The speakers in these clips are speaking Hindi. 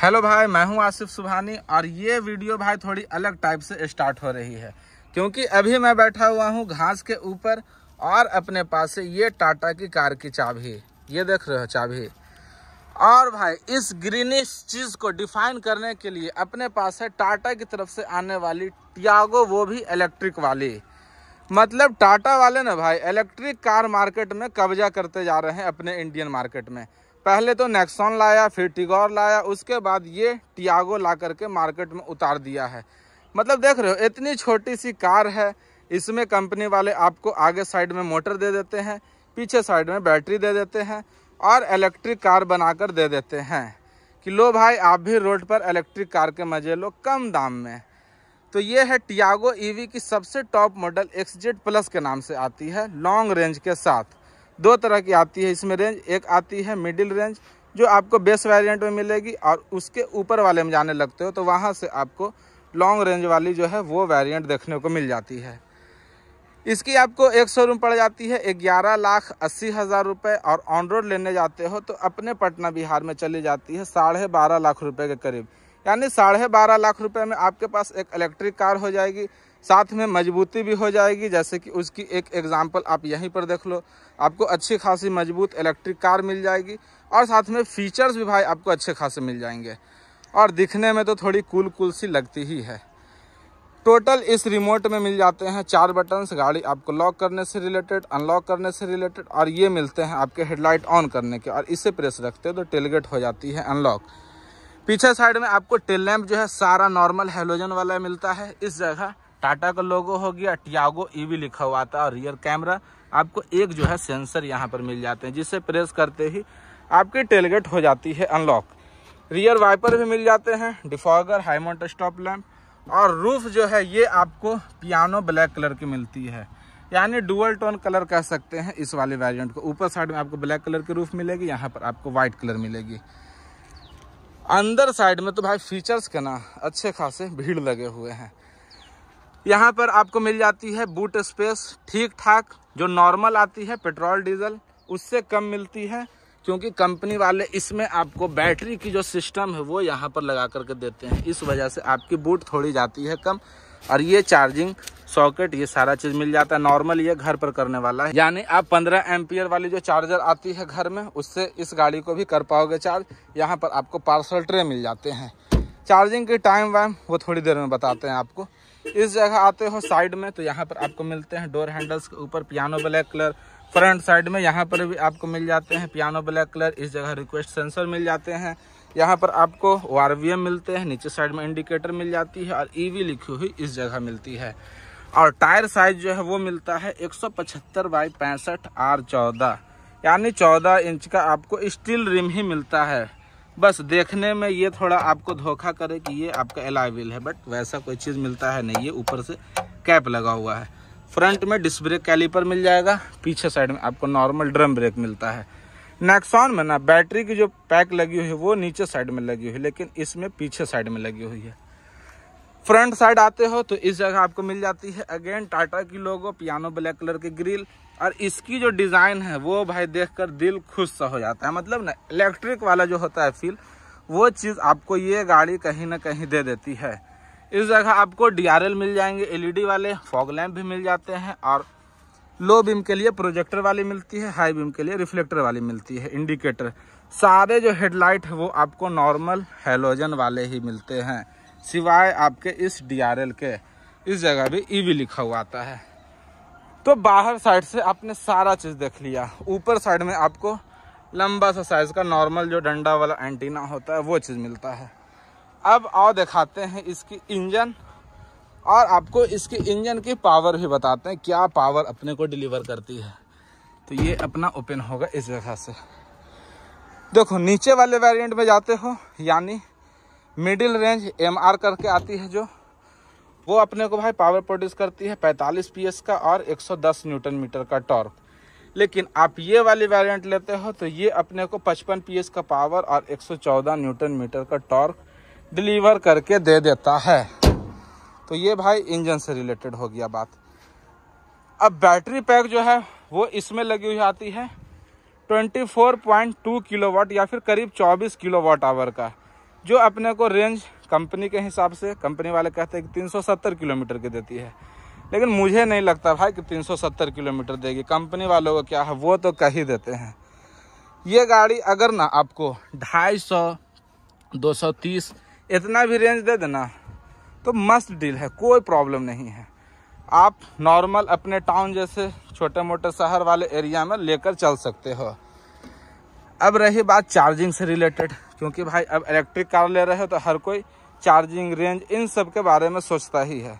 हेलो भाई मैं हूं आसिफ सुबहानी और ये वीडियो भाई थोड़ी अलग टाइप से स्टार्ट हो रही है क्योंकि अभी मैं बैठा हुआ हूं घास के ऊपर और अपने पास से ये टाटा की कार की चाबी ये देख रहे हो चाबी और भाई इस ग्रीनिश चीज़ को डिफाइन करने के लिए अपने पास है टाटा की तरफ से आने वाली टियागो वो भी इलेक्ट्रिक वाली मतलब टाटा वाले ना भाई इलेक्ट्रिक कार मार्केट में कब्जा करते जा रहे हैं अपने इंडियन मार्केट में पहले तो नेक्सॉन लाया फिर टिगोर लाया उसके बाद ये टियागो ला करके मार्केट में उतार दिया है मतलब देख रहे हो इतनी छोटी सी कार है इसमें कंपनी वाले आपको आगे साइड में मोटर दे देते हैं पीछे साइड में बैटरी दे देते हैं और इलेक्ट्रिक कार बनाकर दे देते हैं कि लो भाई आप भी रोड पर इलेक्ट्रिक कार के मज़े लो कम दाम में तो ये है टियागो ईवी e की सबसे top model X Z plus के नाम से आती है लॉन्ग रेंज के साथ दो तरह की आती है इसमें रेंज एक आती है मिडिल रेंज जो आपको बेस वेरिएंट में मिलेगी और उसके ऊपर वाले में जाने लगते हो तो वहाँ से आपको लॉन्ग रेंज वाली जो है वो वेरिएंट देखने को मिल जाती है इसकी आपको एक शोरूम पड़ जाती है ग्यारह लाख अस्सी हज़ार रुपये और ऑन रोड लेने जाते हो तो अपने पटना बिहार में चली जाती है साढ़े बारह लाख रुपये के करीब यानी साढ़े बारह लाख रुपये में आपके पास एक इलेक्ट्रिक कार हो जाएगी साथ में मजबूती भी हो जाएगी जैसे कि उसकी एक एग्ज़ाम्पल आप यहीं पर देख लो आपको अच्छी खासी मजबूत इलेक्ट्रिक कार मिल जाएगी और साथ में फ़ीचर्स भी भाई आपको अच्छे खासे मिल जाएंगे और दिखने में तो थोड़ी कूल कूल सी लगती ही है टोटल इस रिमोट में मिल जाते हैं चार बटन्स गाड़ी आपको लॉक करने से रिलेटेड अनलॉक करने से रिलेटेड और ये मिलते हैं आपके हेडलाइट ऑन करने के और इसे प्रेस रखते हो तो टेलगेट हो जाती है अनलॉक पीछे साइड में आपको टेल लैम्प जो है सारा नॉर्मल हेलोजन वाला मिलता है इस जगह टाटा का लोगो हो गया टियागो ईवी लिखा हुआ था और रियर कैमरा आपको एक जो है सेंसर यहाँ पर मिल जाते हैं जिसे प्रेस करते ही आपकी टेलगेट हो जाती है अनलॉक रियर वाइपर भी मिल जाते हैं डिफॉगर हाईमोट स्टॉप लैम्प और रूफ जो है ये आपको पियानो ब्लैक कलर की मिलती है यानी डुअल टोन कलर कह सकते हैं इस वाले वेरिएंट को ऊपर साइड में आपको ब्लैक कलर की रूफ मिलेगी यहाँ पर आपको वाइट कलर मिलेगी अंदर साइड में तो भाई फीचर्स के ना अच्छे खासे भीड़ लगे हुए हैं यहाँ पर आपको मिल जाती है बूट स्पेस ठीक ठाक जो नॉर्मल आती है पेट्रोल डीजल उससे कम मिलती है क्योंकि कंपनी वाले इसमें आपको बैटरी की जो सिस्टम है वो यहाँ पर लगा करके देते हैं इस वजह से आपकी बूट थोड़ी जाती है कम और ये चार्जिंग सॉकेट ये सारा चीज़ मिल जाता है नॉर्मल ये घर पर करने वाला है यानी आप 15 एम्पियर वाली जो चार्जर आती है घर में उससे इस गाड़ी को भी कर पाओगे चार्ज यहाँ पर आपको पार्सल ट्रे मिल जाते हैं चार्जिंग के टाइम वाइम वो थोड़ी देर में बताते हैं आपको इस जगह आते हो साइड में तो यहाँ पर आपको मिलते हैं डोर हैंडल्स के ऊपर piano black colour front side में यहाँ पर भी आपको मिल जाते हैं पियानो ब्लैक कलर इस जगह रिक्वेस्ट सेंसर मिल जाते हैं यहाँ पर आपको वारवीएम मिलते हैं नीचे साइड में इंडिकेटर मिल जाती है और ईवी e लिखी हुई इस जगह मिलती है और टायर साइज जो है वो मिलता है 175 सौ पचहत्तर बाई पैंसठ आर चौदह यानी चौदह इंच का आपको स्टील रिम ही मिलता है बस देखने में ये थोड़ा आपको धोखा करे कि ये आपका एलाइविल है बट वैसा कोई चीज़ मिलता है नहीं ये ऊपर से कैप लगा हुआ है फ्रंट में डिस्क ब्रेक कैलीपर मिल जाएगा पीछे साइड में आपको नॉर्मल ड्रम ब्रेक मिलता है नैक्सॉन में ना बैटरी की जो पैक लगी हुई है वो नीचे साइड में लगी हुई है लेकिन इसमें पीछे साइड में लगी हुई है फ्रंट साइड आते हो तो इस जगह आपको मिल जाती है अगेन टाटा की लोगो पियानो ब्लैक कलर की ग्रिल और इसकी जो डिज़ाइन है वो भाई देखकर दिल खुश सा हो जाता है मतलब ना इलेक्ट्रिक वाला जो होता है फील वो चीज़ आपको ये गाड़ी कहीं ना कहीं दे देती है इस जगह आपको डी मिल जाएंगे एल e वाले फॉग लैम्प भी मिल जाते हैं और लो बीम के लिए प्रोजेक्टर वाली मिलती है हाई बीम के लिए रिफ्लेक्टर वाली मिलती है इंडिकेटर सारे जो हेडलाइट है वो आपको नॉर्मल हेलोजन वाले ही मिलते हैं सिवाय आपके इस डीआरएल के इस जगह भी ईवी e लिखा हुआ आता है तो बाहर साइड से आपने सारा चीज़ देख लिया ऊपर साइड में आपको लंबा सा साइज़ का नॉर्मल जो डंडा वाला एंटीना होता है वो चीज़ मिलता है अब और दिखाते हैं इसकी इंजन और आपको इसके इंजन की पावर भी बताते हैं क्या पावर अपने को डिलीवर करती है तो ये अपना ओपन होगा इस जगह से देखो नीचे वाले वेरिएंट में जाते हो यानी मिडिल रेंज एम आर करके आती है जो वो अपने को भाई पावर प्रोड्यूस करती है 45 पीएस का और 110 न्यूटन मीटर का टॉर्क लेकिन आप ये वाली वेरिएंट लेते हो तो ये अपने को 55 पीएस का पावर और 114 न्यूटन मीटर का टॉर्क डिलीवर करके दे देता है तो ये भाई इंजन से रिलेटेड हो गया बात अब बैटरी पैक जो है वो इसमें लगी हुई आती है 24.2 किलोवाट या फिर करीब 24 किलोवाट आवर का जो अपने को रेंज कंपनी के हिसाब से कंपनी वाले कहते हैं कि 370 किलोमीटर की देती है लेकिन मुझे नहीं लगता भाई कि 370 किलोमीटर देगी कंपनी वालों का क्या है वो तो कह ही देते हैं ये गाड़ी अगर ना आपको ढाई सौ दो सौ तीस इतना भी रेंज दे देना तो मस्त डील है कोई प्रॉब्लम नहीं है आप नॉर्मल अपने टाउन जैसे छोटे मोटे शहर वाले एरिया में लेकर चल सकते हो अब रही बात चार्जिंग से रिलेटेड क्योंकि भाई अब इलेक्ट्रिक कार ले रहे हो तो हर कोई चार्जिंग रेंज इन सब के बारे में सोचता ही है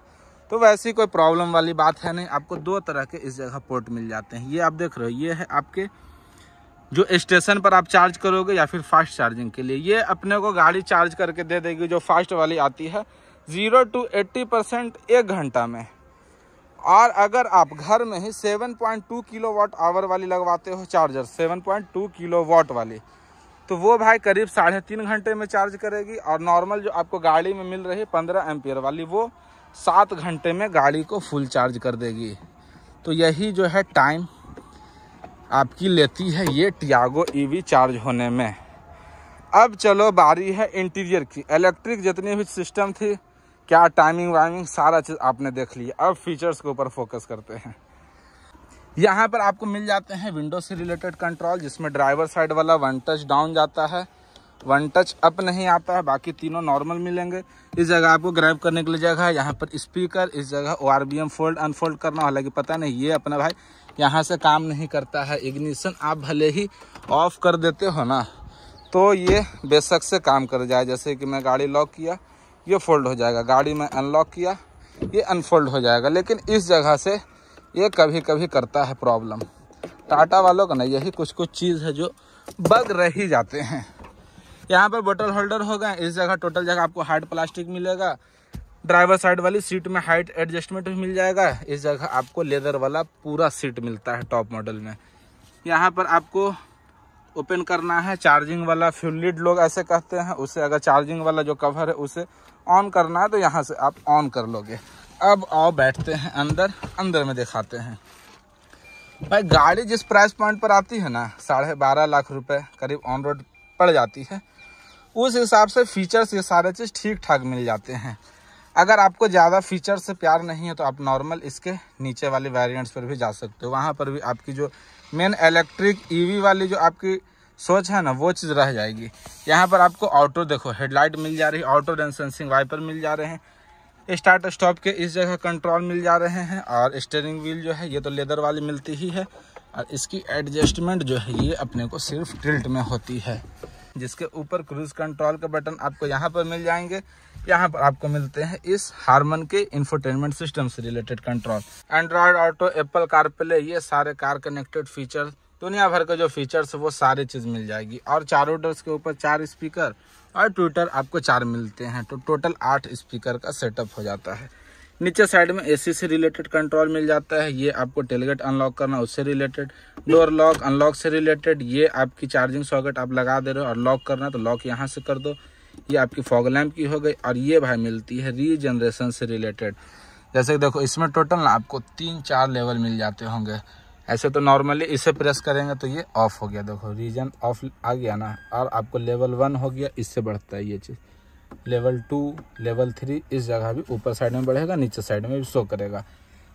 तो वैसी कोई प्रॉब्लम वाली बात है नहीं आपको दो तरह के इस जगह पोर्ट मिल जाते हैं ये आप देख रहे हो ये है आपके जो स्टेशन पर आप चार्ज करोगे या फिर फास्ट चार्जिंग के लिए ये अपने को गाड़ी चार्ज करके दे देगी जो फास्ट वाली आती है ज़ीरो टू एट्टी परसेंट एक घंटा में और अगर आप घर में ही seven point two kilowatt hour वाली लगवाते हो charger seven point two kilowatt वाली तो वो भाई करीब साढ़े तीन घंटे में चार्ज करेगी और नॉर्मल जो आपको गाड़ी में मिल रही है पंद्रह एम्पियर वाली वो सात घंटे में गाड़ी को फुल चार्ज कर देगी तो यही जो है टाइम आपकी लेती है ये टियागो ईवी e चार्ज होने में अब चलो बारी है इंटीरियर की इलेक्ट्रिक जितनी भी सिस्टम थी क्या टाइमिंग वाइमिंग सारा चीज़ आपने देख लिया अब फीचर्स के ऊपर फोकस करते हैं यहाँ पर आपको मिल जाते हैं विंडो से रिलेटेड कंट्रोल जिसमें ड्राइवर साइड वाला वन टच डाउन जाता है वन टच अप नहीं आता है बाकी तीनों नॉर्मल मिलेंगे इस जगह आपको ग्रैब करने के लिए जगह है यहाँ पर स्पीकर इस जगह O R B M fold unfold करना हालांकि पता नहीं ये अपना भाई यहाँ से काम नहीं करता है इग्निशन आप भले ही ऑफ कर देते हो ना तो ये बेशक से काम कर जाए जैसे कि मैं गाड़ी लॉक किया ये फोल्ड हो जाएगा गाड़ी में अनलॉक किया ये अनफोल्ड हो जाएगा लेकिन इस जगह से ये कभी कभी करता है प्रॉब्लम टाटा वालों का ना यही कुछ कुछ चीज़ है जो बग रह ही जाते हैं यहाँ पर बोटल होल्डर होगा इस जगह टोटल जगह आपको हार्ड प्लास्टिक मिलेगा ड्राइवर साइड वाली सीट में हाइट एडजस्टमेंट भी मिल जाएगा इस जगह आपको लेदर वाला पूरा सीट मिलता है टॉप मॉडल में यहाँ पर आपको ओपन करना है चार्जिंग वाला फ्यूल लीड लोग ऐसे कहते हैं उसे अगर चार्जिंग वाला जो कवर है उसे ऑन करना है तो यहाँ से आप ऑन कर लोगे अब आओ बैठते हैं अंदर अंदर में दिखाते हैं भाई गाड़ी जिस प्राइस पॉइंट पर आती है ना साढ़े बारह लाख रुपए करीब ऑन रोड पड़ जाती है उस हिसाब से फीचर्स ये सारे चीज़ ठीक ठाक मिल जाते हैं अगर आपको ज़्यादा फीचर से प्यार नहीं है तो आप नॉर्मल इसके नीचे वाले वेरियंट्स पर भी जा सकते हो वहाँ पर भी आपकी जो मेन इलेक्ट्रिक ईवी वाली जो आपकी सोच है ना वो चीज़ रह जाएगी यहाँ पर आपको ऑटो देखो हेडलाइट मिल जा रही है ऑटो डेंसेंसिंग वाइपर मिल जा रहे हैं स्टार्ट स्टॉप के इस जगह कंट्रोल मिल जा रहे हैं और स्टेयरिंग व्हील जो है ये तो लेदर वाली मिलती ही है और इसकी एडजस्टमेंट जो है ये अपने को सिर्फ टिल्ट में होती है जिसके ऊपर क्रूज कंट्रोल के बटन आपको यहाँ पर मिल जाएंगे यहाँ पर आपको मिलते हैं इस हारमन के इंफोटेनमेंट सिस्टम से related control Android Auto Apple CarPlay ये सारे कार कनेक्टेड फीचर दुनिया भर के जो फीचर्स है वो सारी चीज़ मिल जाएगी और चारों डोर्स के ऊपर चार स्पीकर और ट्विटर आपको चार मिलते हैं तो टोटल आठ स्पीकर का सेटअप हो जाता है नीचे साइड में एसी से रिलेटेड कंट्रोल मिल जाता है ये आपको टेलगेट अनलॉक करना उससे रिलेटेड डोर लॉक अनलॉक से रिलेटेड ये आपकी चार्जिंग सॉकेट आप लगा दे रहे हो और लॉक करना तो लॉक यहाँ से कर दो ये आपकी फॉग लैम्प की हो गई और ये भाई मिलती है रीजनरेशन से रिलेटेड जैसे देखो इसमें टोटल ना आपको तीन चार लेवल मिल जाते होंगे ऐसे तो नॉर्मली इसे प्रेस करेंगे तो ये ऑफ हो गया देखो रीजन ऑफ आ गया ना और आपको लेवल वन हो गया इससे बढ़ता है ये चीज़ लेवल टू लेवल थ्री इस जगह भी ऊपर साइड में बढ़ेगा नीचे साइड में भी शो करेगा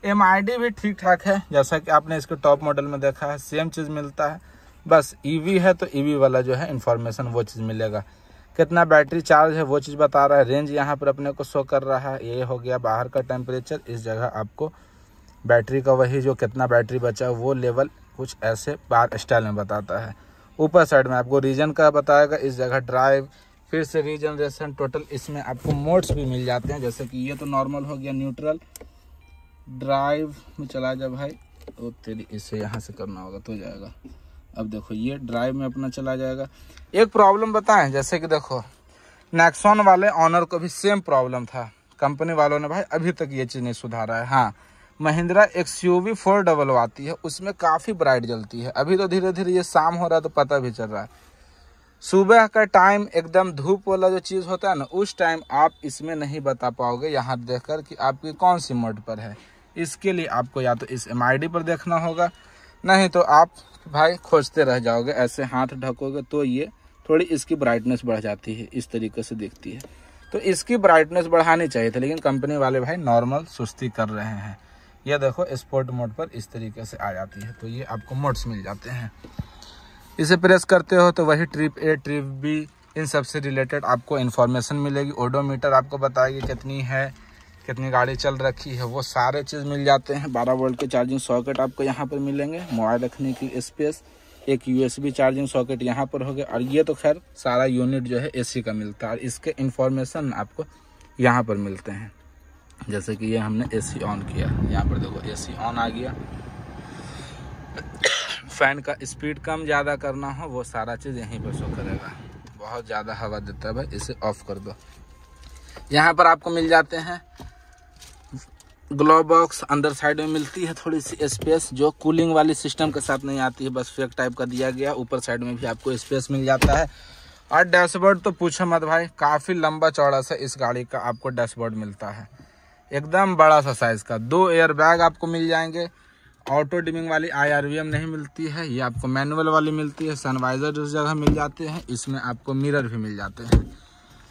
एम भी ठीक ठाक है जैसा कि आपने इसके टॉप मॉडल में देखा है सेम चीज़ मिलता है बस ई e है तो ई e वाला जो है इन्फॉर्मेशन वो चीज़ मिलेगा कितना बैटरी चार्ज है वो चीज़ बता रहा है रेंज यहाँ पर अपने को शो कर रहा है ये हो गया बाहर का टेम्परेचर इस जगह आपको बैटरी का वही जो कितना बैटरी बचा वो लेवल कुछ ऐसे बार स्टाइल में बताता है ऊपर साइड में आपको रीजन का बताएगा इस जगह ड्राइव फिर से रीजनरेशन टोटल इसमें आपको मोड्स भी मिल जाते हैं जैसे कि ये तो नॉर्मल हो गया न्यूट्रल ड्राइव में चला जा भाई तो तेरी इसे यहाँ से करना होगा तो जाएगा अब देखो ये ड्राइव में अपना चला जाएगा एक प्रॉब्लम बताएं जैसे कि देखो नेक्सॉन वाले ऑनर को भी सेम प्रॉब्लम था कंपनी वालों ने भाई अभी तक ये चीज़ नहीं सुधारा है हाँ Mahindra X U V four double आती है उसमें काफ़ी ब्राइट जलती है अभी तो धीरे धीरे ये शाम हो रहा है तो पता भी चल रहा है सुबह का टाइम एकदम धूप वाला जो चीज़ होता है ना उस टाइम आप इसमें नहीं बता पाओगे यहाँ देख कर कि आपकी कौन सी मोड पर है इसके लिए आपको या तो इस एम पर देखना होगा नहीं तो आप भाई खोजते रह जाओगे ऐसे हाथ ढकोगे तो ये थोड़ी इसकी ब्राइटनेस बढ़ जाती है इस तरीके से दिखती है तो इसकी ब्राइटनेस बढ़ानी चाहिए थी लेकिन कंपनी वाले भाई नॉर्मल सुस्ती कर रहे हैं ये देखो स्पोर्ट मोड पर इस तरीके से आ जाती है तो ये आपको मोड्स मिल जाते हैं इसे प्रेस करते हो तो वही ट्रिप ए ट्रिप बी इन सब से रिलेटेड आपको इन्फॉर्मेशन मिलेगी ओडोमीटर आपको बताएगी कितनी है कितनी गाड़ी चल रखी है वो सारे चीज़ मिल जाते हैं बारह वोल्ट के चार्जिंग सॉकेट आपको यहाँ पर मिलेंगे मोबाइल रखने की स्पेस एक यूएसबी चार्जिंग सॉकेट यहाँ पर हो गया और ये तो खैर सारा यूनिट जो है एसी का मिलता है और इसके इन्फॉर्मेशन आपको यहाँ पर मिलते हैं जैसे कि ये हमने एसी ऑन किया यहाँ पर देखो एसी ऑन आ गया फ़ैन का स्पीड कम ज़्यादा करना हो वो सारा चीज़ यहीं पर शो करेगा बहुत ज़्यादा हवा देता है भाई इसे ऑफ कर दो यहाँ पर आपको मिल जाते हैं ग्लो बॉक्स अंदर साइड में मिलती है थोड़ी सी स्पेस जो कूलिंग वाली सिस्टम के साथ नहीं आती है बस फेक टाइप का दिया गया ऊपर साइड में भी आपको स्पेस मिल जाता है और डैशबोर्ड तो पूछो मत भाई काफ़ी लंबा चौड़ा सा इस गाड़ी का आपको डैशबोर्ड मिलता है एकदम बड़ा सा साइज का दो एयर बैग आपको मिल जाएंगे ऑटो डिमिंग वाली आई नहीं मिलती है ये आपको मैनुअल वाली मिलती है सनवाइजर जिस जगह मिल जाते हैं इसमें आपको मिरर भी मिल जाते हैं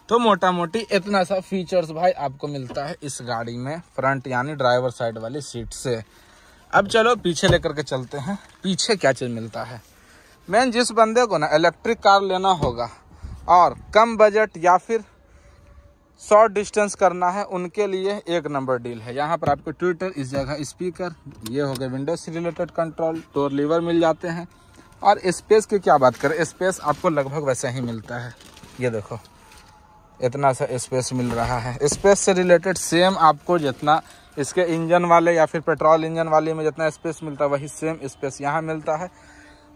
तो मोटा मोटी इतना सा फीचर्स भाई आपको मिलता है इस गाड़ी में फ्रंट यानी ड्राइवर साइड वाली सीट से अब चलो पीछे लेकर के चलते हैं पीछे क्या चीज़ मिलता है मैन जिस बंदे को ना इलेक्ट्रिक कार लेना होगा और कम बजट या फिर शॉर्ट डिस्टेंस करना है उनके लिए एक नंबर डील है यहाँ पर आपको ट्विटर इस जगह स्पीकर ये हो गए विंडोज से रिलेटेड कंट्रोल टोर लीवर मिल जाते हैं और स्पेस की क्या बात करें स्पेस आपको लगभग वैसे ही मिलता है ये देखो इतना सा स्पेस मिल रहा है स्पेस से रिलेटेड सेम आपको जितना इसके इंजन वाले या फिर पेट्रोल इंजन वाले में जितना स्पेस मिलता है वही सेम स्पेस यहाँ मिलता है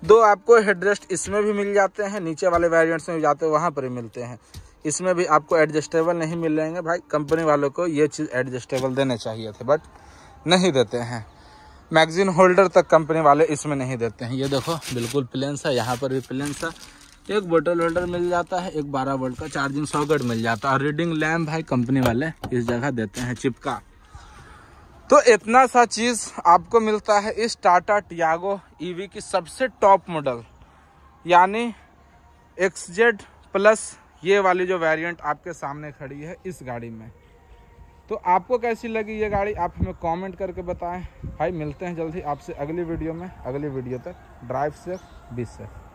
दो आपको हेडरेस्ट इसमें भी मिल जाते हैं नीचे वाले वेरियंट्स में जाते हैं वहाँ पर भी मिलते हैं इसमें भी आपको एडजस्टेबल नहीं मिल जाएंगे भाई कंपनी वालों को ये चीज़ एडजस्टेबल देने चाहिए थे बट नहीं देते हैं मैगजीन होल्डर तक कंपनी वाले इसमें नहीं देते हैं ये देखो बिल्कुल प्लेन सा यहाँ पर भी प्लेन सा एक बोटल होल्डर मिल जाता है एक बारह वोल्ट का चार्जिंग सॉकेट मिल जाता है और रीडिंग लैम्प भाई कंपनी वाले इस जगह देते हैं चिपका तो इतना सा चीज़ आपको मिलता है इस टाटा टियागो ईवी की सबसे टॉप मॉडल यानी एक्सजेड प्लस ये वाली जो वेरिएंट आपके सामने खड़ी है इस गाड़ी में तो आपको कैसी लगी ये गाड़ी आप हमें कमेंट करके बताएं भाई मिलते हैं जल्दी आपसे अगली वीडियो में अगली वीडियो तक ड्राइव सेफ बी सेफ